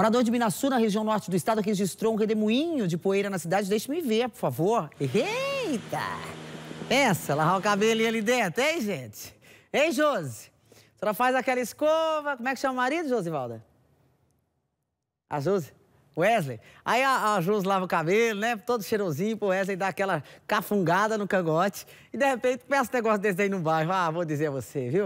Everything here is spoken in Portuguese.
Morador de Minasu, na região norte do estado, registrou um redemoinho de poeira na cidade. Deixe-me ver, por favor. Eita! Pensa, lavar o cabelo ali dentro, hein, gente? Hein, Josi? A senhora faz aquela escova. Como é que chama o marido, Josivalda? A Josi? Wesley. Aí a, a lava o cabelo, né? Todo cheirosinho pro Wesley dar aquela cafungada no cangote. E de repente peça um negócio desse aí no bairro. Ah, vou dizer a você, viu?